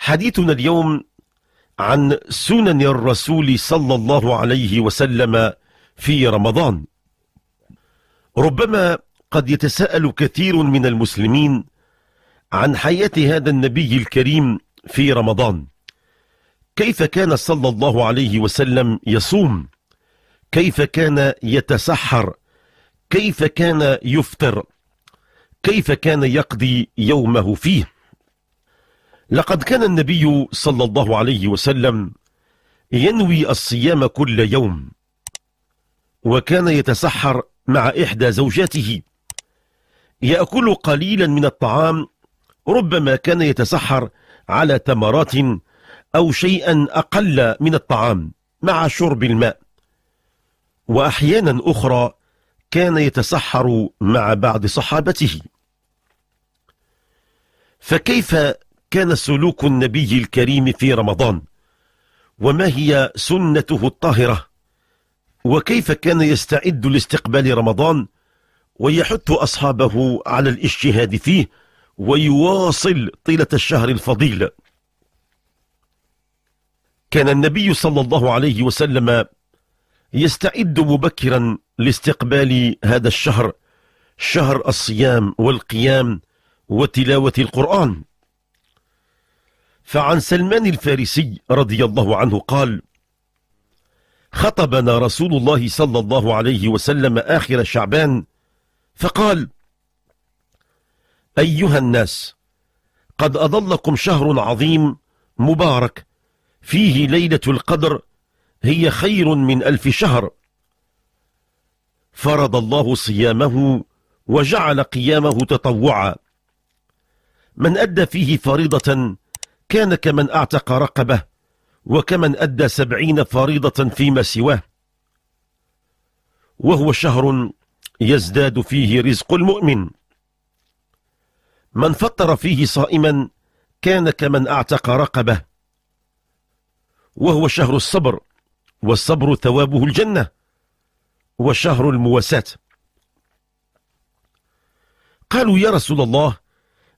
حديثنا اليوم عن سنن الرسول صلى الله عليه وسلم في رمضان ربما قد يتساءل كثير من المسلمين عن حياة هذا النبي الكريم في رمضان كيف كان صلى الله عليه وسلم يصوم كيف كان يتسحر كيف كان يفطر كيف كان يقضي يومه فيه لقد كان النبي صلى الله عليه وسلم ينوي الصيام كل يوم وكان يتسحر مع إحدى زوجاته يأكل قليلا من الطعام ربما كان يتسحر على تمرات أو شيئا أقل من الطعام مع شرب الماء وأحيانا أخرى كان يتسحر مع بعض صحابته فكيف كان سلوك النبي الكريم في رمضان وما هي سنته الطاهرة وكيف كان يستعد لاستقبال رمضان ويحث أصحابه على الاجتهاد فيه ويواصل طيلة الشهر الفضيل كان النبي صلى الله عليه وسلم يستعد مبكرا لاستقبال هذا الشهر شهر الصيام والقيام وتلاوة القرآن فعن سلمان الفارسي رضي الله عنه قال خطبنا رسول الله صلى الله عليه وسلم آخر شعبان فقال أيها الناس قد أضلكم شهر عظيم مبارك فيه ليلة القدر هي خير من ألف شهر فرض الله صيامه وجعل قيامه تطوعا من أدى فيه فريضة كان كمن أعتق رقبه وكمن أدى سبعين فريضة فيما سواه وهو شهر يزداد فيه رزق المؤمن من فطر فيه صائما كان كمن أعتق رقبه وهو شهر الصبر والصبر ثوابه الجنة وشهر المواساة قالوا يا رسول الله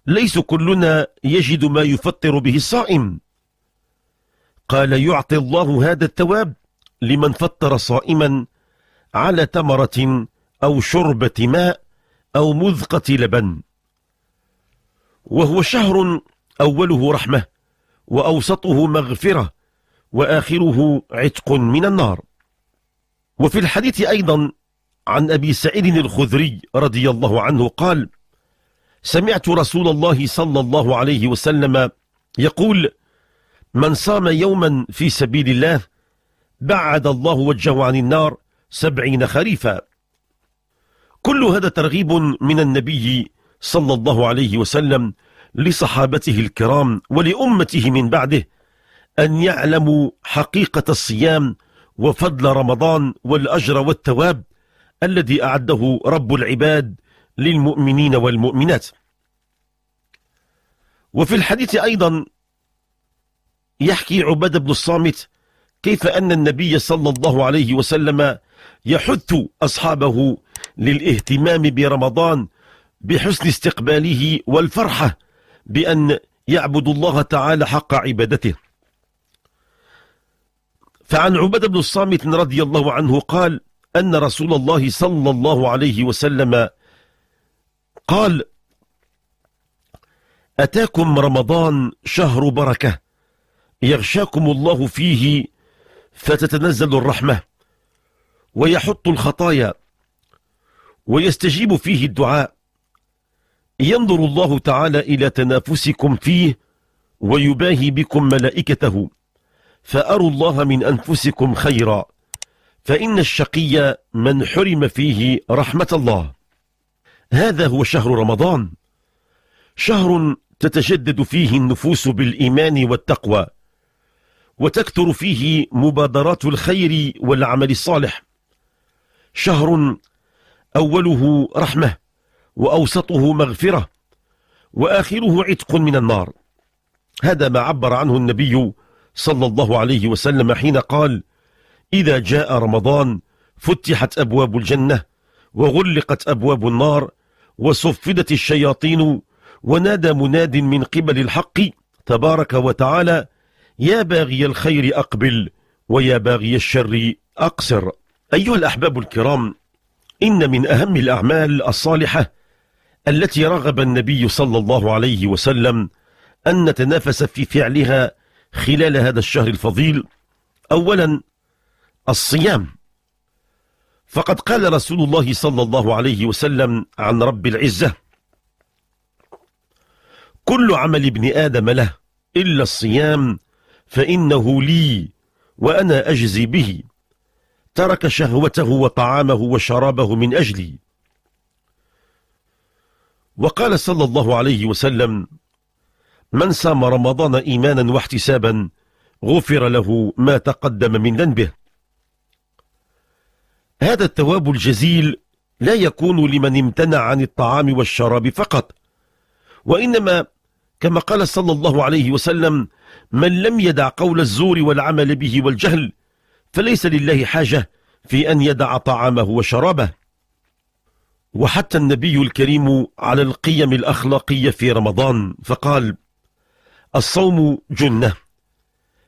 ليس كلنا يجد ما يفطر به الصائم قال يعطي الله هذا التواب لمن فطر صائما على تمرة أو شربة ماء أو مذقة لبن وهو شهر أوله رحمة وأوسطه مغفرة وآخره عتق من النار وفي الحديث أيضا عن أبي سعيد الخذري رضي الله عنه قال سمعت رسول الله صلى الله عليه وسلم يقول من صام يوما في سبيل الله بعد الله وجهه عن النار سبعين خريفا كل هذا ترغيب من النبي صلى الله عليه وسلم لصحابته الكرام ولأمته من بعده أن يعلموا حقيقة الصيام وفضل رمضان والأجر والتواب الذي أعده رب العباد للمؤمنين والمؤمنات وفي الحديث أيضا يحكي عبادة بن الصامت كيف أن النبي صلى الله عليه وسلم يحث أصحابه للاهتمام برمضان بحسن استقباله والفرحة بأن يعبدوا الله تعالى حق عبادته فعن عبادة بن الصامت رضي الله عنه قال أن رسول الله صلى الله عليه وسلم قال أتاكم رمضان شهر بركة يغشاكم الله فيه فتتنزل الرحمة ويحط الخطايا ويستجيب فيه الدعاء ينظر الله تعالى إلى تنافسكم فيه ويباهي بكم ملائكته فأروا الله من أنفسكم خيرا فإن الشقي من حرم فيه رحمة الله هذا هو شهر رمضان شهر تتجدد فيه النفوس بالإيمان والتقوى وتكثر فيه مبادرات الخير والعمل الصالح شهر أوله رحمة وأوسطه مغفرة وآخره عتق من النار هذا ما عبر عنه النبي صلى الله عليه وسلم حين قال إذا جاء رمضان فتحت أبواب الجنة وغلقت أبواب النار وصفدت الشياطين ونادى مناد من قبل الحق تبارك وتعالى يا باغي الخير أقبل ويا باغي الشر أقصر أيها الأحباب الكرام إن من أهم الأعمال الصالحة التي رغب النبي صلى الله عليه وسلم أن نتنافس في فعلها خلال هذا الشهر الفضيل أولا الصيام فقد قال رسول الله صلى الله عليه وسلم عن رب العزة كل عمل ابن آدم له إلا الصيام فإنه لي وأنا أجزي به ترك شهوته وطعامه وشرابه من أجلي وقال صلى الله عليه وسلم من سام رمضان إيمانا واحتسابا غفر له ما تقدم من ذنبه هذا الثواب الجزيل لا يكون لمن امتنع عن الطعام والشراب فقط وإنما كما قال صلى الله عليه وسلم من لم يدع قول الزور والعمل به والجهل فليس لله حاجة في أن يدع طعامه وشرابه وحتى النبي الكريم على القيم الأخلاقية في رمضان فقال الصوم جنة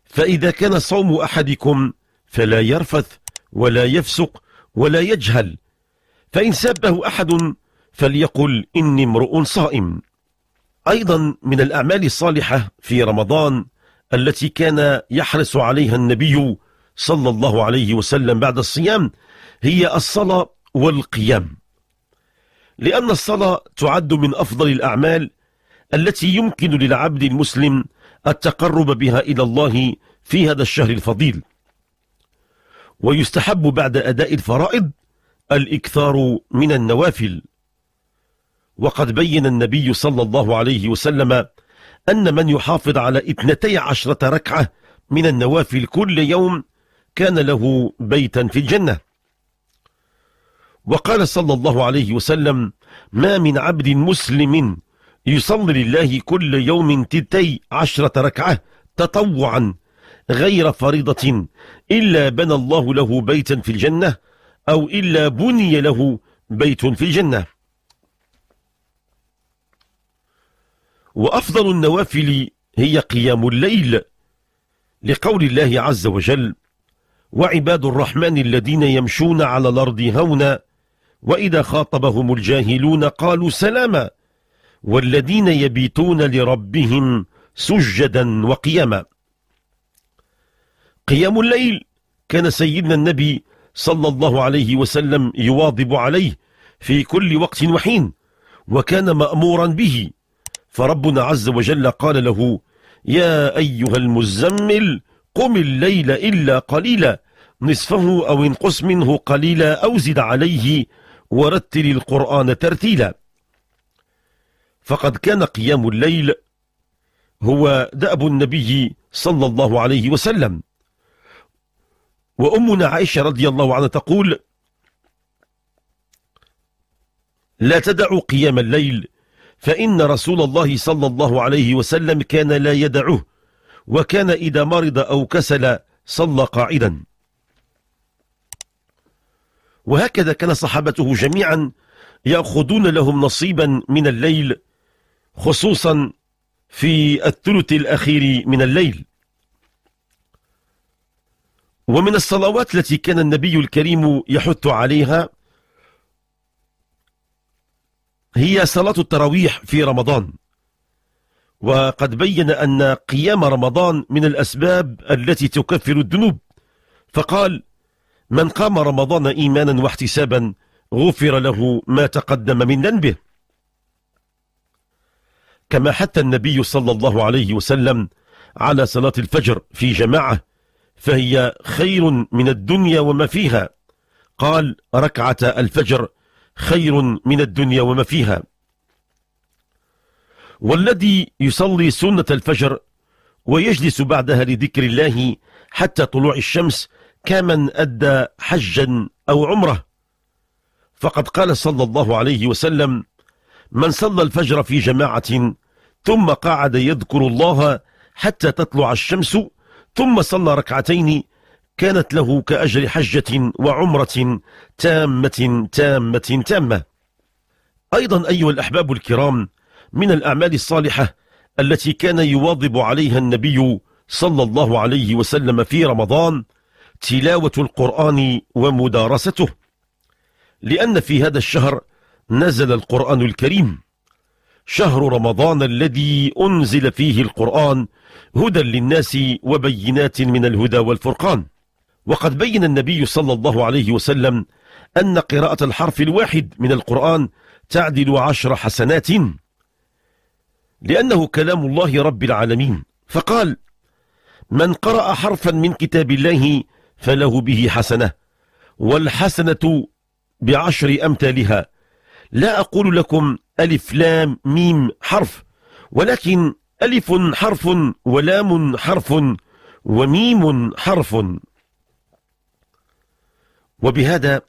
فإذا كان صوم أحدكم فلا يرفث ولا يفسق ولا يجهل فإن سبه أحد فليقل إني امرؤ صائم أيضا من الأعمال الصالحة في رمضان التي كان يحرص عليها النبي صلى الله عليه وسلم بعد الصيام هي الصلاة والقيام لأن الصلاة تعد من أفضل الأعمال التي يمكن للعبد المسلم التقرب بها إلى الله في هذا الشهر الفضيل ويستحب بعد أداء الفرائض الإكثار من النوافل وقد بين النبي صلى الله عليه وسلم أن من يحافظ على اثنتي عشرة ركعة من النوافل كل يوم كان له بيتا في الجنة وقال صلى الله عليه وسلم ما من عبد مسلم يصلي لله كل يوم تتي عشرة ركعة تطوعا غير فريضة إلا بنى الله له بيتا في الجنة أو إلا بني له بيت في الجنة وأفضل النوافل هي قيام الليل لقول الله عز وجل وعباد الرحمن الذين يمشون على الأرض هونا وإذا خاطبهم الجاهلون قالوا سلاما والذين يبيتون لربهم سجدا وقياما قيام الليل كان سيدنا النبي صلى الله عليه وسلم يواظب عليه في كل وقت وحين وكان مأمورا به فربنا عز وجل قال له يا أيها المزمل قم الليل إلا قليلا نصفه أو انقص منه قليلا أو زد عليه ورتل القرآن ترتيلا فقد كان قيام الليل هو دأب النبي صلى الله عليه وسلم وأمنا عائشة رضي الله عنها تقول لا تدع قيام الليل فإن رسول الله صلى الله عليه وسلم كان لا يدعه وكان إذا مرض أو كسل صلى قاعدا وهكذا كان صحابته جميعا يأخذون لهم نصيبا من الليل خصوصا في الثلث الأخير من الليل ومن الصلوات التي كان النبي الكريم يحث عليها هي صلاة التراويح في رمضان وقد بين أن قيام رمضان من الأسباب التي تكفر الذنوب فقال من قام رمضان إيمانا واحتسابا غفر له ما تقدم من ذنبه كما حتى النبي صلى الله عليه وسلم على صلاة الفجر في جماعة فهي خير من الدنيا وما فيها قال ركعة الفجر خير من الدنيا وما فيها والذي يصلي سنة الفجر ويجلس بعدها لذكر الله حتى طلوع الشمس كمن أدى حجا أو عمره فقد قال صلى الله عليه وسلم من صلى الفجر في جماعة ثم قعد يذكر الله حتى تطلع الشمس ثم صلى ركعتين كانت له كأجر حجة وعمرة تامة تامة تامة أيضا أيها الأحباب الكرام من الأعمال الصالحة التي كان يواظب عليها النبي صلى الله عليه وسلم في رمضان تلاوة القرآن ومدارسته لأن في هذا الشهر نزل القرآن الكريم شهر رمضان الذي أنزل فيه القرآن هدى للناس وبينات من الهدى والفرقان وقد بين النبي صلى الله عليه وسلم أن قراءة الحرف الواحد من القرآن تعدل عشر حسنات لأنه كلام الله رب العالمين فقال من قرأ حرفا من كتاب الله فله به حسنة والحسنة بعشر أمثالها لا أقول لكم ألف لام ميم حرف ولكن ألف حرف ولام حرف وميم حرف وبهذا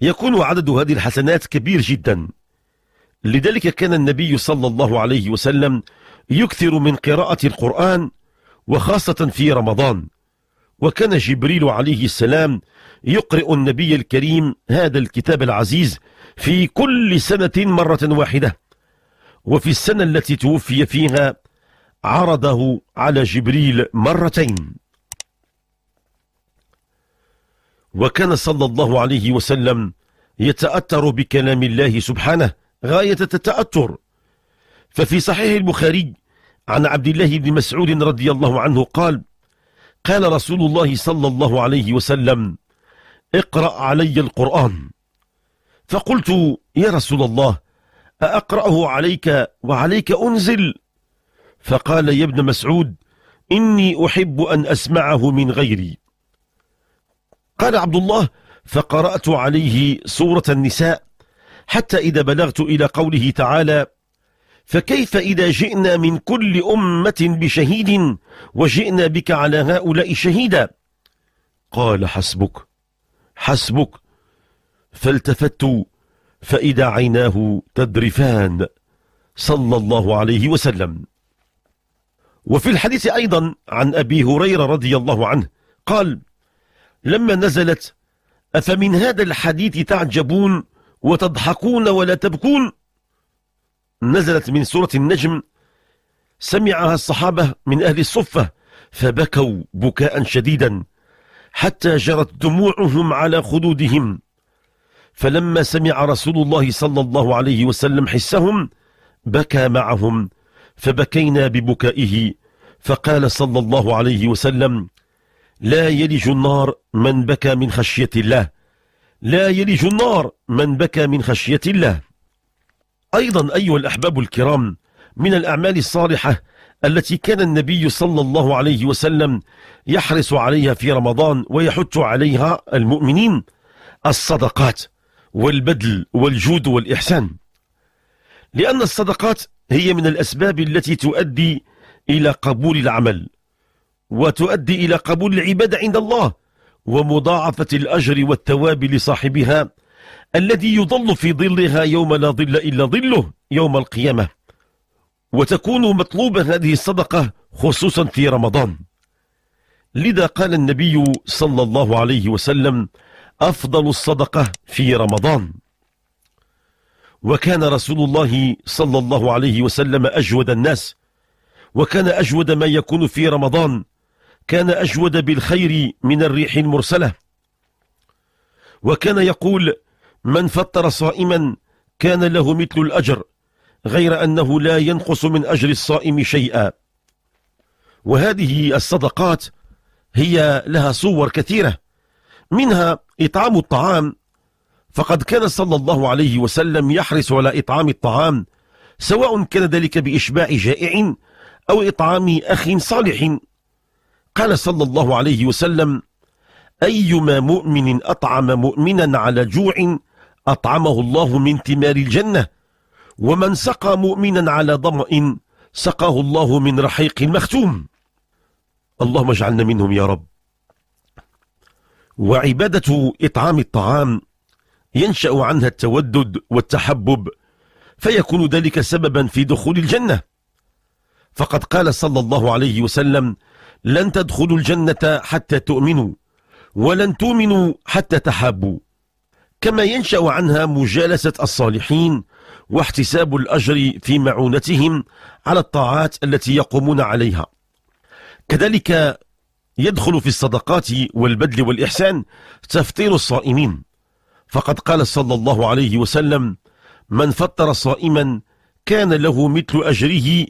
يكون عدد هذه الحسنات كبير جدا لذلك كان النبي صلى الله عليه وسلم يكثر من قراءة القرآن وخاصة في رمضان وكان جبريل عليه السلام يقرئ النبي الكريم هذا الكتاب العزيز في كل سنة مرة واحدة وفي السنة التي توفي فيها عرضه على جبريل مرتين وكان صلى الله عليه وسلم يتأثر بكلام الله سبحانه غاية التأثر ففي صحيح البخاري عن عبد الله بن مسعود رضي الله عنه قال قال رسول الله صلى الله عليه وسلم اقرأ علي القرآن فقلت يا رسول الله أأقرأه عليك وعليك أنزل فقال يا ابن مسعود إني أحب أن أسمعه من غيري قال عبد الله فقرأت عليه سورة النساء حتى إذا بلغت إلى قوله تعالى فكيف إذا جئنا من كل أمة بشهيد وجئنا بك على هؤلاء شهيدا قال حسبك حسبك فالتفت فإذا عيناه تذرفان صلى الله عليه وسلم وفي الحديث أيضا عن أبي هريرة رضي الله عنه قال لما نزلت أفمن هذا الحديث تعجبون وتضحكون ولا تبكون نزلت من سورة النجم سمعها الصحابة من أهل الصفة فبكوا بكاء شديدا حتى جرت دموعهم على خدودهم فلما سمع رسول الله صلى الله عليه وسلم حسهم بكى معهم فبكينا ببكائه فقال صلى الله عليه وسلم لا يلج النار من بكى من خشية الله لا يلج النار من بكى من خشية الله أيضا أيها الأحباب الكرام من الأعمال الصالحة التي كان النبي صلى الله عليه وسلم يحرص عليها في رمضان ويحث عليها المؤمنين الصدقات والبذل والجود والإحسان لأن الصدقات هي من الأسباب التي تؤدي إلى قبول العمل وتؤدي إلى قبول العبادة عند الله ومضاعفة الأجر والثواب لصاحبها الذي يظل في ظلها يوم لا ظل إلا ظله يوم القيامة وتكون مطلوبة هذه الصدقة خصوصا في رمضان لذا قال النبي صلى الله عليه وسلم أفضل الصدقة في رمضان وكان رسول الله صلى الله عليه وسلم أجود الناس وكان أجود ما يكون في رمضان كان أجود بالخير من الريح المرسلة وكان يقول من فطر صائما كان له مثل الأجر غير أنه لا ينقص من أجر الصائم شيئا وهذه الصدقات هي لها صور كثيرة منها إطعام الطعام فقد كان صلى الله عليه وسلم يحرص على إطعام الطعام سواء كان ذلك بإشباع جائع أو إطعام أخ صالح قال صلى الله عليه وسلم أيما مؤمن أطعم مؤمنا على جوع أطعمه الله من ثمار الجنة ومن سقى مؤمنا على ضمأ سقاه الله من رحيق مختوم اللهم اجعلنا منهم يا رب وعبادة إطعام الطعام ينشأ عنها التودد والتحبب فيكون ذلك سببا في دخول الجنة فقد قال صلى الله عليه وسلم لن تدخلوا الجنة حتى تؤمنوا ولن تؤمنوا حتى تحابوا كما ينشأ عنها مجالسة الصالحين واحتساب الأجر في معونتهم على الطاعات التي يقومون عليها كذلك يدخل في الصدقات والبدل والإحسان تفطير الصائمين فقد قال صلى الله عليه وسلم من فطر صائما كان له مثل أجره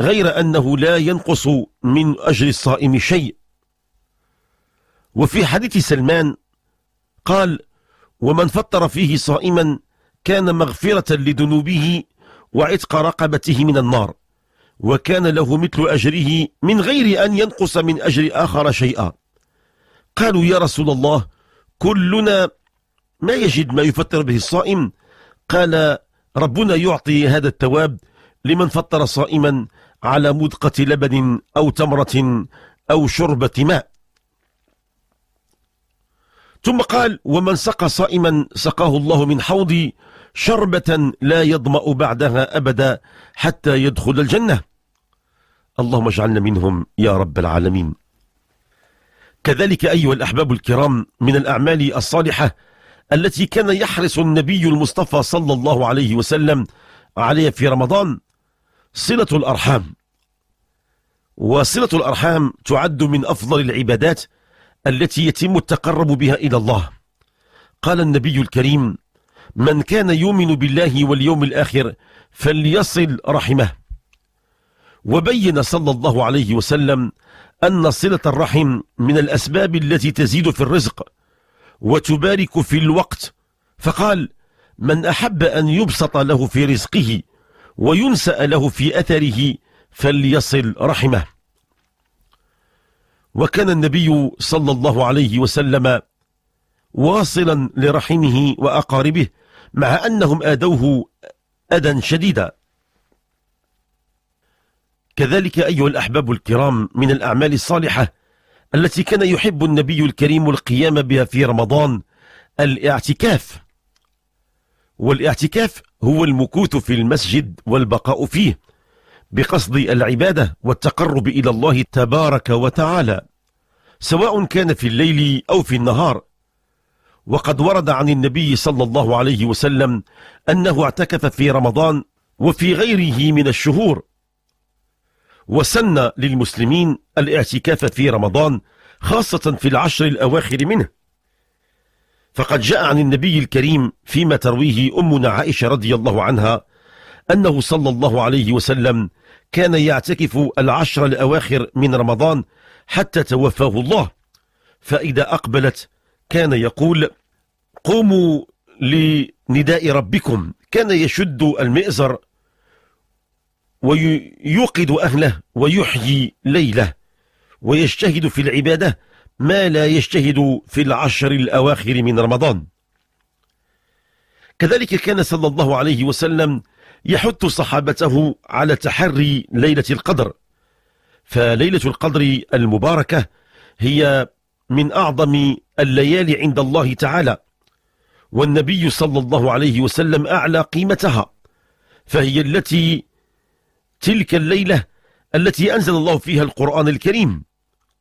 غير أنه لا ينقص من أجر الصائم شيء وفي حديث سلمان قال ومن فطر فيه صائما كان مغفرة لذنوبه وعتق رقبته من النار وكان له مثل أجره من غير أن ينقص من أجر آخر شيئا قالوا يا رسول الله كلنا ما يجد ما يفطر به الصائم قال ربنا يعطي هذا التواب لمن فطر صائما على مدقة لبن أو تمرة أو شربة ماء ثم قال ومن سقى صائما سقاه الله من حوضي شربة لا يظمأ بعدها أبدا حتى يدخل الجنة اللهم اجعلنا منهم يا رب العالمين كذلك أيها الأحباب الكرام من الأعمال الصالحة التي كان يحرص النبي المصطفى صلى الله عليه وسلم عليها في رمضان صلة الأرحام وصلة الأرحام تعد من أفضل العبادات التي يتم التقرب بها إلى الله قال النبي الكريم من كان يؤمن بالله واليوم الآخر فليصل رحمه وبين صلى الله عليه وسلم أن صلة الرحم من الأسباب التي تزيد في الرزق وتبارك في الوقت فقال من أحب أن يبسط له في رزقه وينسأ له في أثره فليصل رحمه وكان النبي صلى الله عليه وسلم واصلا لرحمه وأقاربه مع أنهم آدوه أدا شديدا كذلك أيها الأحباب الكرام من الأعمال الصالحة التي كان يحب النبي الكريم القيام بها في رمضان الاعتكاف والاعتكاف هو المكوث في المسجد والبقاء فيه بقصد العبادة والتقرب إلى الله تبارك وتعالى سواء كان في الليل أو في النهار وقد ورد عن النبي صلى الله عليه وسلم أنه اعتكف في رمضان وفي غيره من الشهور وسن للمسلمين الاعتكاف في رمضان خاصة في العشر الأواخر منه فقد جاء عن النبي الكريم فيما ترويه أمنا عائشة رضي الله عنها أنه صلى الله عليه وسلم كان يعتكف العشر الأواخر من رمضان حتى توفاه الله فإذا أقبلت كان يقول قوموا لنداء ربكم كان يشد المئزر ويوقد أهله ويحيي ليله ويجتهد في العبادة ما لا يجتهد في العشر الأواخر من رمضان كذلك كان صلى الله عليه وسلم يحث صحابته على تحري ليلة القدر فليلة القدر المباركة هي من أعظم الليالي عند الله تعالى والنبي صلى الله عليه وسلم أعلى قيمتها فهي التي تلك الليلة التي أنزل الله فيها القرآن الكريم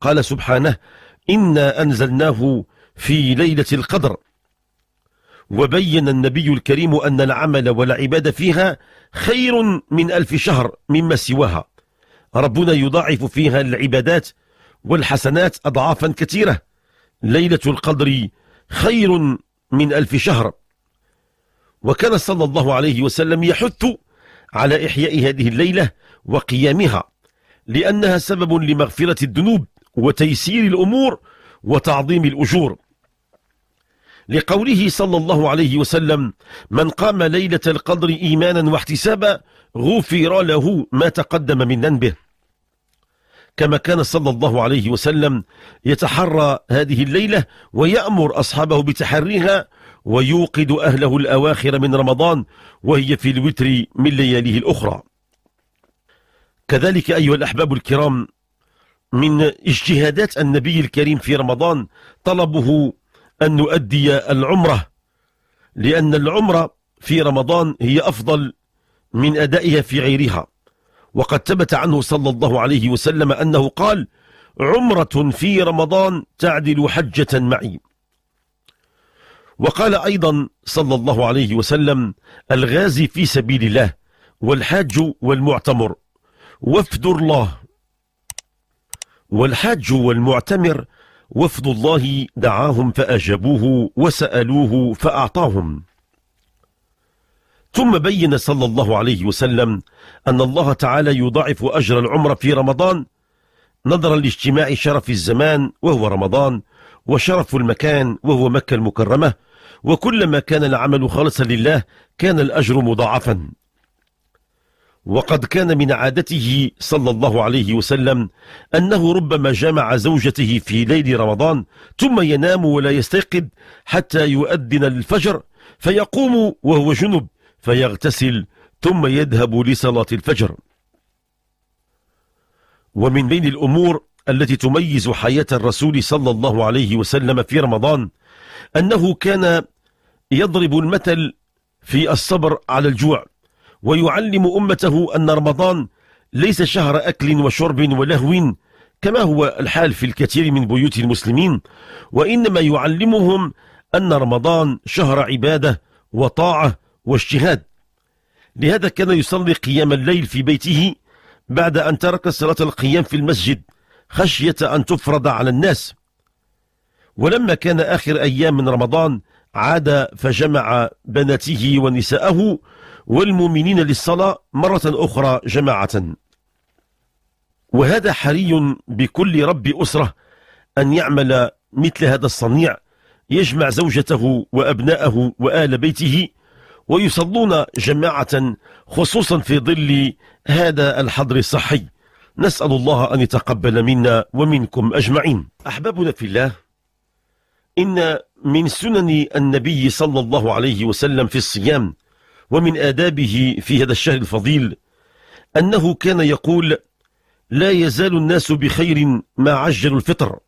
قال سبحانه إنا أنزلناه في ليلة القدر وبين النبي الكريم أن العمل والعبادة فيها خير من ألف شهر مما سواها ربنا يضاعف فيها العبادات والحسنات أضعافا كثيرة ليلة القدر خير من ألف شهر وكان صلى الله عليه وسلم يحث على إحياء هذه الليلة وقيامها لأنها سبب لمغفرة الذنوب وتيسير الأمور وتعظيم الأجور لقوله صلى الله عليه وسلم من قام ليلة القدر إيمانا واحتسابا غفر له ما تقدم من ذنبه كما كان صلى الله عليه وسلم يتحرى هذه الليلة ويأمر أصحابه بتحريها ويوقد أهله الأواخر من رمضان وهي في الوتر من لياليه الأخرى كذلك أيها الأحباب الكرام من اجتهادات النبي الكريم في رمضان طلبه أن نؤدي العمرة لأن العمرة في رمضان هي أفضل من أدائها في غيرها وقد ثبت عنه صلى الله عليه وسلم أنه قال عمرة في رمضان تعدل حجة معي وقال أيضا صلى الله عليه وسلم الغازي في سبيل الله والحاج والمعتمر وفد الله والحاج والمعتمر وفد الله دعاهم فأجابوه وسألوه فأعطاهم ثم بين صلى الله عليه وسلم أن الله تعالى يضاعف أجر العمر في رمضان نظرا لاجتماع شرف الزمان وهو رمضان وشرف المكان وهو مكة المكرمة وكلما كان العمل خالصا لله كان الأجر مضاعفا وقد كان من عادته صلى الله عليه وسلم أنه ربما جمع زوجته في ليل رمضان ثم ينام ولا يستيقظ حتى يؤذن الفجر فيقوم وهو جنب فيغتسل ثم يذهب لصلاة الفجر ومن بين الأمور التي تميز حياة الرسول صلى الله عليه وسلم في رمضان أنه كان يضرب المثل في الصبر على الجوع ويعلم أمته أن رمضان ليس شهر أكل وشرب ولهو كما هو الحال في الكثير من بيوت المسلمين وإنما يعلمهم أن رمضان شهر عبادة وطاعة واجتهاد لهذا كان يصلي قيام الليل في بيته بعد أن ترك صلاة القيام في المسجد خشية أن تفرض على الناس ولما كان آخر أيام من رمضان عاد فجمع بناته ونساءه والمؤمنين للصلاة مرة أخرى جماعة وهذا حري بكل رب أسرة أن يعمل مثل هذا الصنيع يجمع زوجته وأبناءه وآل بيته ويصلون جماعة خصوصا في ظل هذا الحضر الصحي نسأل الله أن يتقبل منا ومنكم أجمعين أحبابنا في الله إن من سنن النبي صلى الله عليه وسلم في الصيام ومن آدابه في هذا الشهر الفضيل أنه كان يقول لا يزال الناس بخير ما عجلوا الفطر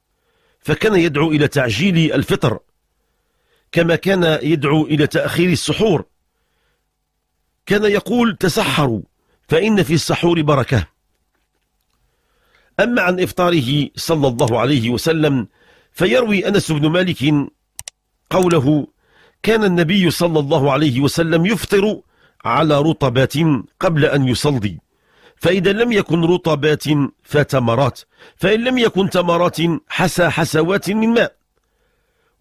فكان يدعو إلى تعجيل الفطر كما كان يدعو إلى تأخير السحور كان يقول تسحروا فإن في السحور بركة أما عن إفطاره صلى الله عليه وسلم فيروي أنس بن مالك قوله كان النبي صلى الله عليه وسلم يفطر على رطبات قبل أن يصلي فإذا لم يكن رطبات فتمرات فإن لم يكن تمرات حسى حسوات من ماء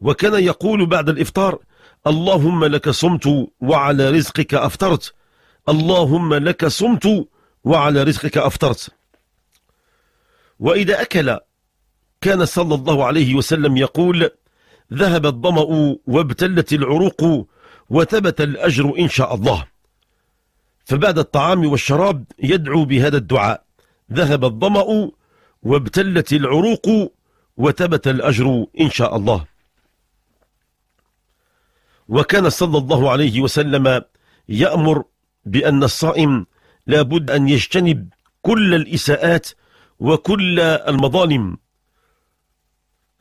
وكان يقول بعد الإفطار اللهم لك صمت وعلى رزقك أفطرت اللهم لك صمت وعلى رزقك أفطرت وإذا أكل كان صلى الله عليه وسلم يقول ذهب الظمأ وابتلت العروق وثبت الأجر إن شاء الله فبعد الطعام والشراب يدعو بهذا الدعاء ذهب الظمأ وابتلت العروق وثبت الأجر إن شاء الله وكان صلى الله عليه وسلم يأمر بأن الصائم لابد أن يجتنب كل الإساءات وكل المظالم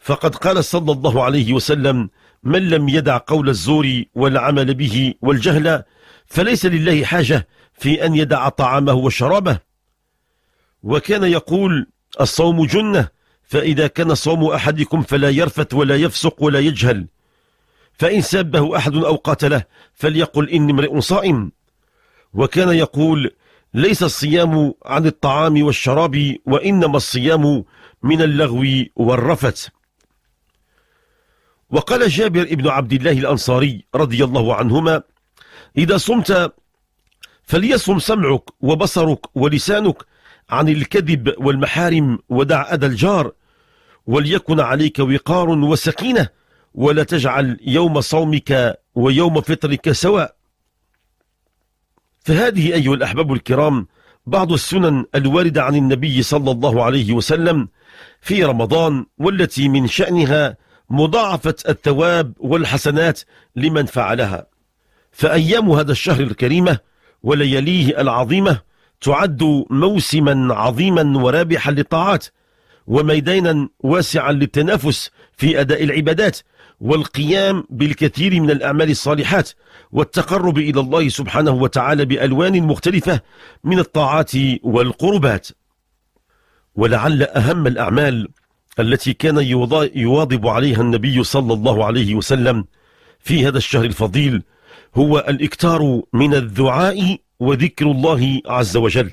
فقد قال صلى الله عليه وسلم من لم يدع قول الزور والعمل به والجهل فليس لله حاجة في أن يدع طعامه وشرابه وكان يقول الصوم جنة فإذا كان صوم أحدكم فلا يرفت ولا يفسق ولا يجهل فإن سابه أحد أو قاتله فليقل إني امرئ صائم وكان يقول ليس الصيام عن الطعام والشراب وإنما الصيام من اللغو والرفث وقال جابر ابن عبد الله الأنصاري رضي الله عنهما إذا صمت فليصم سمعك وبصرك ولسانك عن الكذب والمحارم ودع أذى الجار وليكن عليك وقار وسكينة ولا تجعل يوم صومك ويوم فطرك سواء فهذه أيها الأحباب الكرام بعض السنن الواردة عن النبي صلى الله عليه وسلم في رمضان والتي من شأنها مضاعفة الثواب والحسنات لمن فعلها فأيام هذا الشهر الكريمة ولياليه العظيمة تعد موسما عظيما ورابحا للطاعات وميدانا واسعا للتنافس في أداء العبادات والقيام بالكثير من الأعمال الصالحات والتقرب إلى الله سبحانه وتعالى بألوان مختلفة من الطاعات والقربات ولعل أهم الأعمال التي كان يواظب عليها النبي صلى الله عليه وسلم في هذا الشهر الفضيل هو الاكتار من الدعاء وذكر الله عز وجل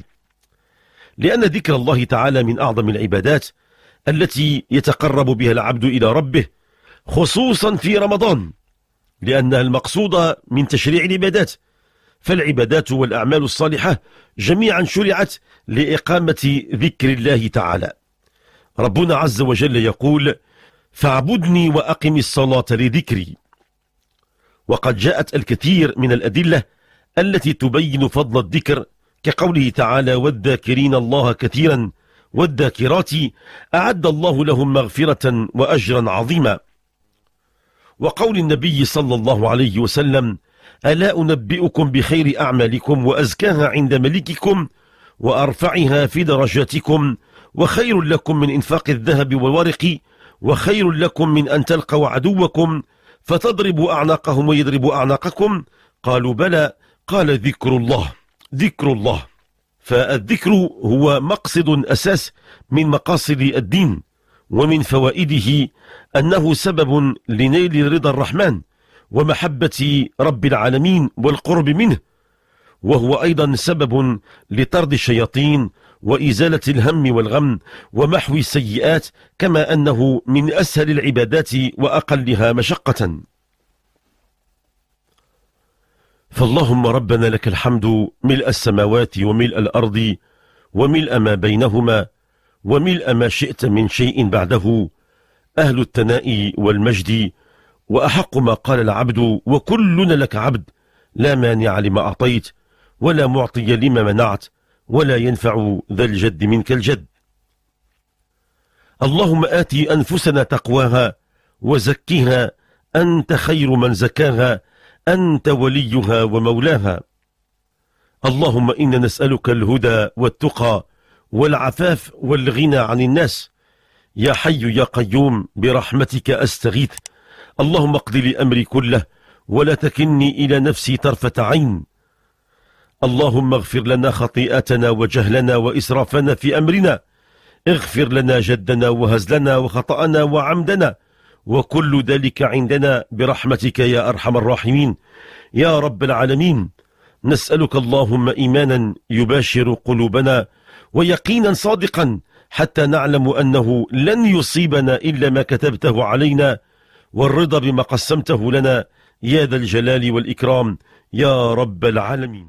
لأن ذكر الله تعالى من أعظم العبادات التي يتقرب بها العبد إلى ربه خصوصا في رمضان لأنها المقصودة من تشريع العبادات فالعبادات والأعمال الصالحة جميعا شرعت لإقامة ذكر الله تعالى ربنا عز وجل يقول فاعبدني وأقم الصلاة لذكري وقد جاءت الكثير من الأدلة التي تبين فضل الذكر كقوله تعالى والذاكرين الله كثيرا والذاكرات أعد الله لهم مغفرة وأجرا عظيما وقول النبي صلى الله عليه وسلم ألا أنبئكم بخير أعمالكم وأزكاها عند ملككم وأرفعها في درجاتكم وخير لكم من إنفاق الذهب والورق وخير لكم من أن تلقوا عدوكم فتضربوا أعناقهم ويضربوا أعناقكم قالوا بلى قال ذكر الله ذكر الله فالذكر هو مقصد أساس من مقاصد الدين ومن فوائده أنه سبب لنيل رضا الرحمن ومحبة رب العالمين والقرب منه وهو أيضا سبب لطرد الشياطين وإزالة الهم والغم ومحو السيئات كما أنه من أسهل العبادات وأقلها مشقة فاللهم ربنا لك الحمد ملء السماوات وملء الأرض وملء ما بينهما وملء ما شئت من شيء بعده أهل التناء والمجد وأحق ما قال العبد وكلنا لك عبد لا مانع لما أعطيت ولا معطي لما منعت ولا ينفع ذا الجد منك الجد اللهم آتي أنفسنا تقواها وزكها أنت خير من زكاها أنت وليها ومولاها اللهم إنا نسألك الهدى والتقى والعفاف والغنى عن الناس يا حي يا قيوم برحمتك أستغيث اللهم اقض لأمري كله ولا تكني إلى نفسي طرفة عين اللهم اغفر لنا خطيئتنا وجهلنا وإسرافنا في أمرنا اغفر لنا جدنا وهزلنا وخطأنا وعمدنا وكل ذلك عندنا برحمتك يا أرحم الراحمين يا رب العالمين نسألك اللهم إيمانا يباشر قلوبنا ويقينا صادقا حتى نعلم أنه لن يصيبنا إلا ما كتبته علينا والرضا بما قسمته لنا يا ذا الجلال والإكرام يا رب العالمين